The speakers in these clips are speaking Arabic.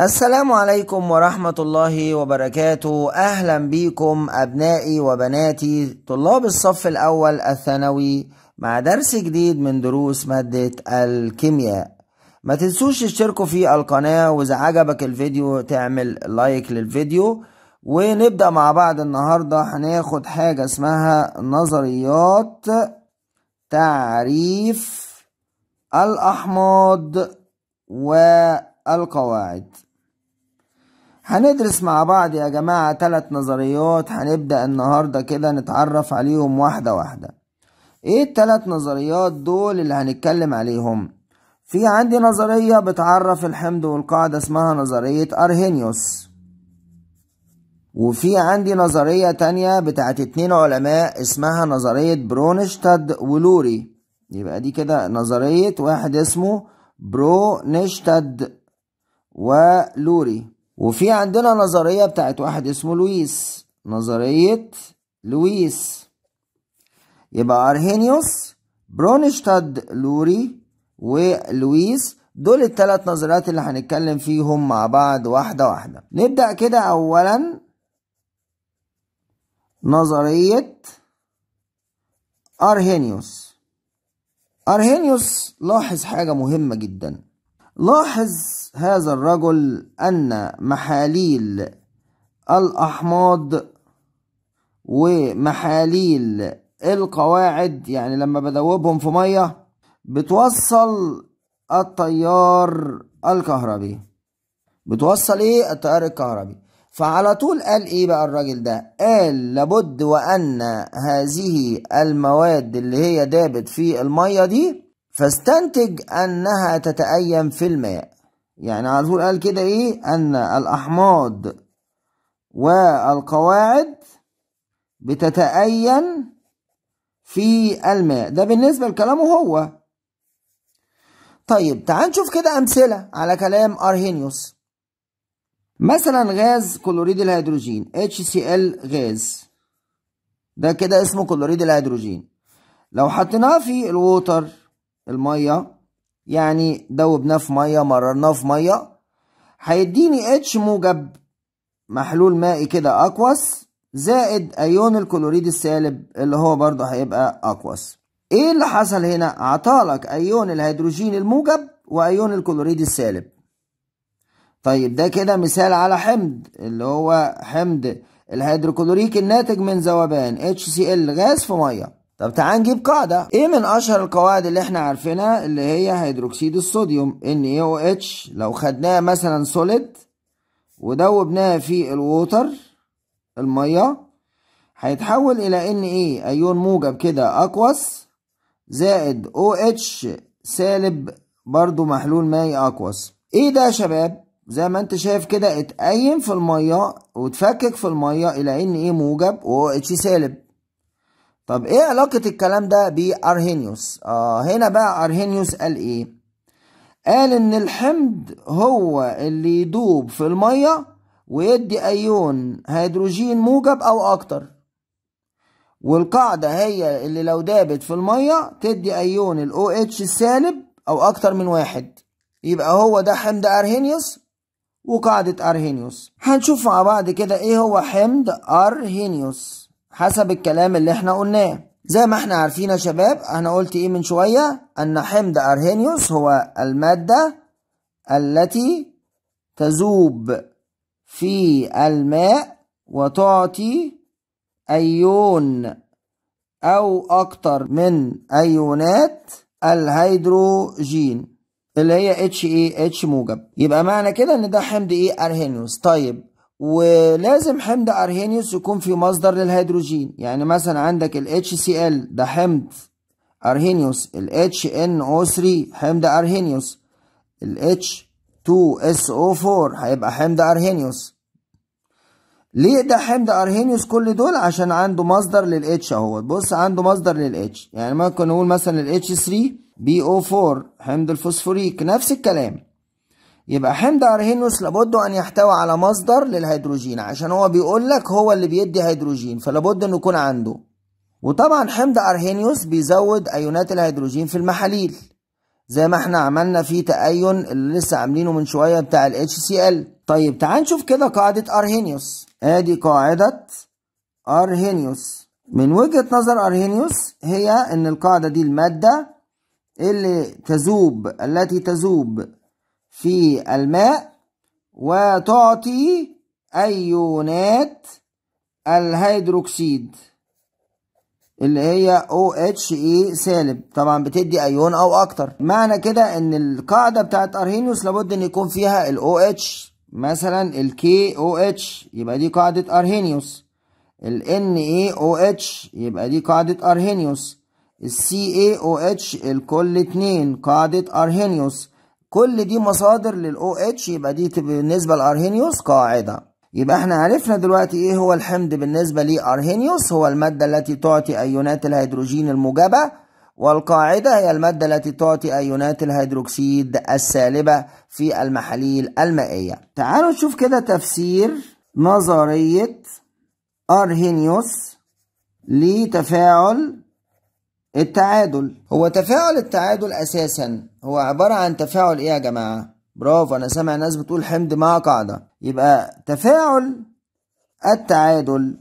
السلام عليكم ورحمة الله وبركاته أهلا بيكم أبنائي وبناتي طلاب الصف الأول الثانوي مع درس جديد من دروس مادة الكيمياء ما تنسوش تشتركوا في القناة وإذا عجبك الفيديو تعمل لايك للفيديو ونبدأ مع بعض النهاردة هناخد حاجة اسمها نظريات تعريف الأحماض والقواعد هندرس مع بعض يا جماعة تلات نظريات هنبدأ النهاردة كده نتعرف عليهم واحدة واحدة ايه التلات نظريات دول اللي هنتكلم عليهم في عندي نظرية بتعرف الحمض والقاعدة اسمها نظرية أرهينيوس وفي عندي نظرية تانية بتاعت اتنين علماء اسمها نظرية برونشتاد ولوري يبقى دي كده نظرية واحد اسمه برونشتاد ولوري وفي عندنا نظرية بتاعت واحد اسمه لويس نظرية لويس يبقى أرهينيوس برونشتاد لوري ولويس دول الثلاث نظريات اللي هنتكلم فيهم مع بعض واحدة واحدة نبدأ كده أولا نظرية أرهينيوس أرهينيوس لاحظ حاجة مهمة جدا لاحظ هذا الرجل أن محاليل الأحماض ومحاليل القواعد يعني لما بدوبهم في مية بتوصل التيار الكهربي بتوصل ايه التيار الكهربي فعلى طول قال ايه بقى الراجل ده قال لابد وان هذه المواد اللي هي دابت في المية دي فاستنتج أنها تتأيم في الماء يعني على طول قال كده إيه أن الأحماض والقواعد بتتأين في الماء ده بالنسبة لكلامه هو طيب تعال نشوف كده أمثلة على كلام أرهينيوس مثلا غاز كلوريد الهيدروجين HCl غاز ده كده اسمه كلوريد الهيدروجين لو حطيناه في الووتر المية يعني دوبناه في مية مررناه في مية هيديني اتش موجب محلول مائي كده اكواس زائد ايون الكلوريد السالب اللي هو برضه هيبقى اكواس ايه اللي حصل هنا عطالك ايون الهيدروجين الموجب وايون الكلوريد السالب طيب ده كده مثال على حمض اللي هو حمض الهيدروكلوريك الناتج من ذوبان HCl غاز في ميه طب تعال نجيب قاعدة ايه من اشهر القواعد اللي احنا عارفينها اللي هي هيدروكسيد الصوديوم NaOH لو خدناه مثلا سوليد ودوبناه في الووتر المية هيتحول الى ان ايه ايون موجب كده اقوس زائد او اتش سالب برضو محلول ماي اقوس ايه ده يا شباب زي ما انت شايف كده اتقيم في الميه وتفكك في الميه الى ان ايه موجب و او اتش سالب طب ايه علاقة الكلام ده بأرهينيوس آه هنا بقى أرهينيوس قال ايه قال ان الحمض هو اللي يدوب في المية ويدي ايون هيدروجين موجب او اكتر والقاعدة هي اللي لو دابت في المية تدي ايون ال OH السالب او اكتر من واحد يبقى هو ده حمض أرهينيوس وقاعدة أرهينيوس هنشوف مع بعض كده ايه هو حمض أرهينيوس حسب الكلام اللي احنا قلناه زي ما احنا عارفين يا شباب انا قلت ايه من شوية ان حمض ارهينيوس هو المادة التي تذوب في الماء وتعطي ايون او اكتر من ايونات الهيدروجين اللي هي اتش ايه اتش موجب يبقى معنى كده ان ده حمض ايه ارهينيوس طيب ولازم حمض ارهينيوس يكون في مصدر للهيدروجين يعني مثلا عندك ال HCl ده حمض ارهينيوس ال HNO3 حمض ارهينيوس ال H2SO4 هيبقى حمض ارهينيوس ليه ده حمض ارهينيوس كل دول عشان عنده مصدر لل H اهو بص عنده مصدر لل H يعني ممكن نقول مثلا ال H3 BO4 حمض الفوسفوريك نفس الكلام يبقى حمض ارهينوس لابد ان يحتوي على مصدر للهيدروجين عشان هو بيقول لك هو اللي بيدي هيدروجين فلابد انه يكون عنده وطبعا حمض ارهينوس بيزود ايونات الهيدروجين في المحاليل زي ما احنا عملنا في تأين اللي لسه عاملينه من شوية بتاع ال HCl طيب تعال نشوف كده قاعدة ارهينوس ادي قاعدة ارهينوس من وجهة نظر ارهينوس هي ان القاعدة دي المادة اللي تذوب التي تذوب في الماء وتعطي أيونات الهيدروكسيد اللي هي OHE سالب طبعا بتدي أيون أو أكتر معنى كده إن القاعدة بتاعت أرهينيوس لابد إن يكون فيها الـ OH مثلا الـ KOH يبقى دي قاعدة أرهينيوس الـ NaOH e يبقى دي قاعدة أرهينيوس الـ CaOH الكل اتنين قاعدة أرهينيوس كل دي مصادر للأو اتش يبقى دي بالنسبة لأرهينيوس قاعدة يبقى احنا عرفنا دلوقتي ايه هو الحمض بالنسبة لأرهينيوس هو المادة التي تعطي أيونات الهيدروجين الموجبة والقاعدة هي المادة التي تعطي أيونات الهيدروكسيد السالبة في المحاليل المائية تعالوا نشوف كده تفسير نظرية أرهينيوس لتفاعل التعادل هو تفاعل التعادل أساسا هو عبارة عن تفاعل إيه يا جماعة؟ برافو أنا سامع ناس بتقول حمض مع قاعدة يبقى تفاعل التعادل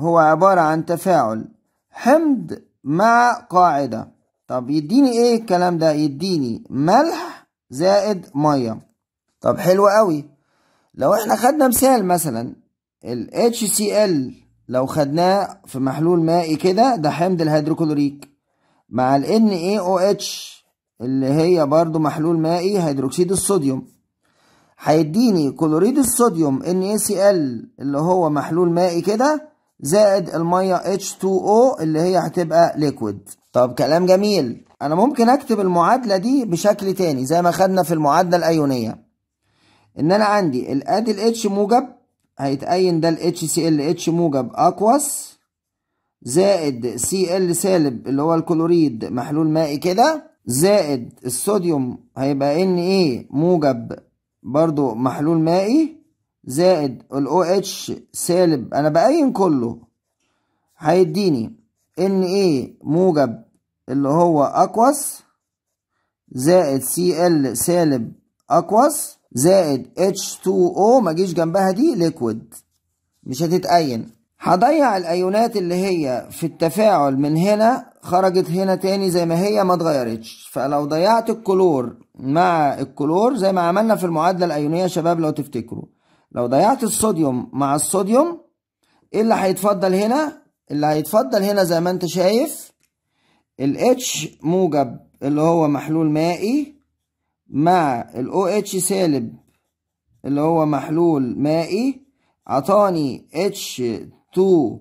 هو عبارة عن تفاعل حمض مع قاعدة طب يديني إيه الكلام ده؟ يديني ملح زائد مية طب حلو قوي لو احنا خدنا مثال مثلا ال HCl لو خدناه في محلول مائي كده ده حمض الهيدروكلوريك مع ال NaOH اللي هي برضو محلول مائي هيدروكسيد الصوديوم هيديني كلوريد الصوديوم NaCl اللي هو محلول مائي كده زائد المية H2O اللي هي هتبقى ليكويد طب كلام جميل انا ممكن اكتب المعادلة دي بشكل تاني زي ما خدنا في المعادلة الايونية ان انا عندي الادي H موجب هيتأين ده ال HCl H موجب اكواس زائد سي ال سالب اللي هو الكلوريد محلول مائي كده زائد الصوديوم هيبقى ان ايه موجب برضو محلول مائي زائد ال OH سالب انا بقين كله هيديني ان ايه موجب اللي هو اقوس زائد سي ال سالب اقوس زائد اتش 2 او ما جيش جنبها دي ليكويد مش هتتقين هضيع الايونات اللي هي في التفاعل من هنا خرجت هنا تاني زي ما هي ما اتغيرتش فلو ضيعت الكلور مع الكلور زي ما عملنا في المعادله الايونيه شباب لو تفتكروا لو ضيعت الصوديوم مع الصوديوم ايه اللي هيتفضل هنا اللي هيتفضل هنا زي ما انت شايف الاتش موجب اللي هو محلول مائي مع الاو اتش سالب اللي هو محلول مائي عطاني اتش تو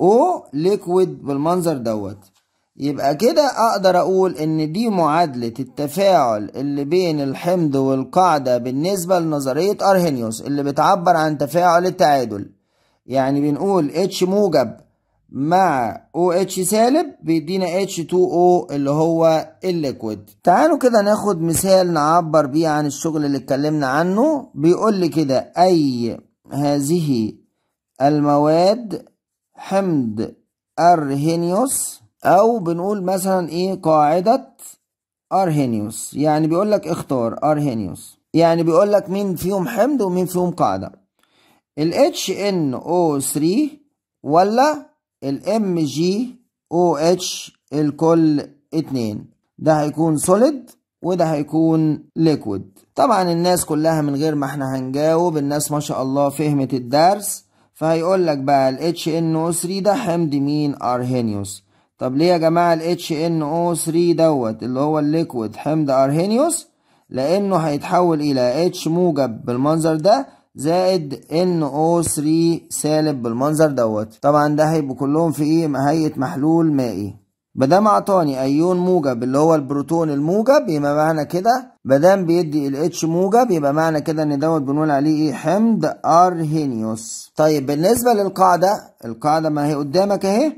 او ليكويد بالمنظر دوت يبقى كده اقدر اقول ان دي معادلة التفاعل اللي بين الحمض والقاعدة بالنسبة لنظرية ارهينيوس اللي بتعبر عن تفاعل التعادل يعني بنقول اتش موجب مع او اتش سالب بيدينا اتش 2 او اللي هو الليكويد تعالوا كده ناخد مثال نعبر بيه عن الشغل اللي اتكلمنا عنه بيقول لي كده اي هذه المواد حمض أرهينيوس أو بنقول مثلا إيه قاعدة أرهينيوس يعني بيقول لك اختار أرهينيوس يعني بيقول لك مين فيهم حمض ومين فيهم قاعدة ال HNO3 ولا ال MgOH الكل اتنين ده هيكون سوليد وده هيكون ليكويد طبعا الناس كلها من غير ما احنا هنجاوب الناس ما شاء الله فهمت الدرس فهيقول لك بقى ال HNO3 ده حمض مين أرهينيوس طب ليه يا جماعة ال HNO3 دوت اللي هو الليكويد حمض أرهينيوس لأنه هيتحول إلى H موجب بالمنظر ده زائد NO3 سالب بالمنظر دوت طبعا ده هيبقوا كلهم في إيه هيئة محلول مائي دام اعطاني ايون موجب اللي هو البروتون الموجب يبقى معنى كده دام بيدي الاتش موجب يبقى معنى كده ان دوت بنقول عليه ايه حمض ارهينيوس طيب بالنسبه للقاعده القاعده ما هي قدامك اهي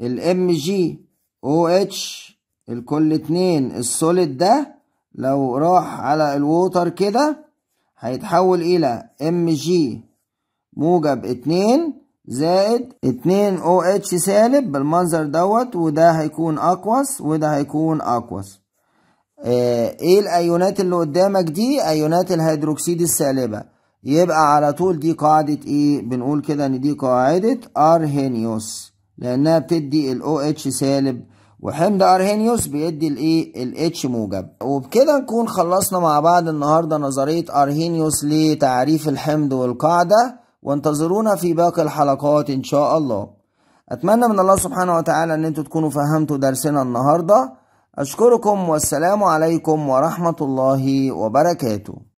الام جي او اتش الكل اتنين السوليد ده لو راح على الووتر كده هيتحول الى ام جي موجب اتنين زائد 2 او اتش سالب بالمنظر دوت وده هيكون اقوس وده هيكون اقوس آه، ايه الايونات اللي قدامك دي ايونات الهيدروكسيد السالبه يبقى على طول دي قاعده ايه بنقول كده ان دي قاعده ارهينيوس لانها بتدي الاو اتش سالب وحمض ارهينيوس بيدي الايه الاتش موجب وبكده نكون خلصنا مع بعض النهارده نظريه ارهينيوس لتعريف الحمض والقاعده وانتظرونا في باقي الحلقات ان شاء الله اتمنى من الله سبحانه وتعالى ان انتوا تكونوا فهمتوا درسنا النهارده اشكركم والسلام عليكم ورحمه الله وبركاته